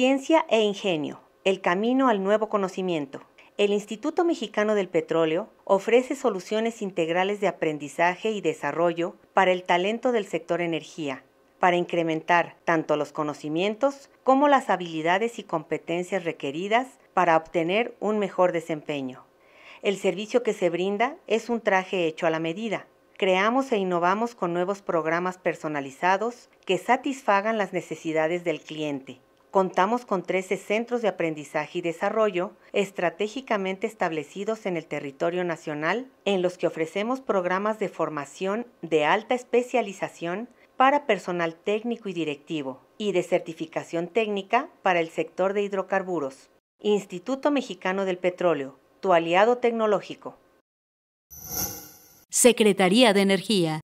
Ciencia e Ingenio, el camino al nuevo conocimiento. El Instituto Mexicano del Petróleo ofrece soluciones integrales de aprendizaje y desarrollo para el talento del sector energía, para incrementar tanto los conocimientos como las habilidades y competencias requeridas para obtener un mejor desempeño. El servicio que se brinda es un traje hecho a la medida. Creamos e innovamos con nuevos programas personalizados que satisfagan las necesidades del cliente Contamos con 13 centros de aprendizaje y desarrollo estratégicamente establecidos en el territorio nacional, en los que ofrecemos programas de formación de alta especialización para personal técnico y directivo y de certificación técnica para el sector de hidrocarburos. Instituto Mexicano del Petróleo, tu aliado tecnológico. Secretaría de Energía.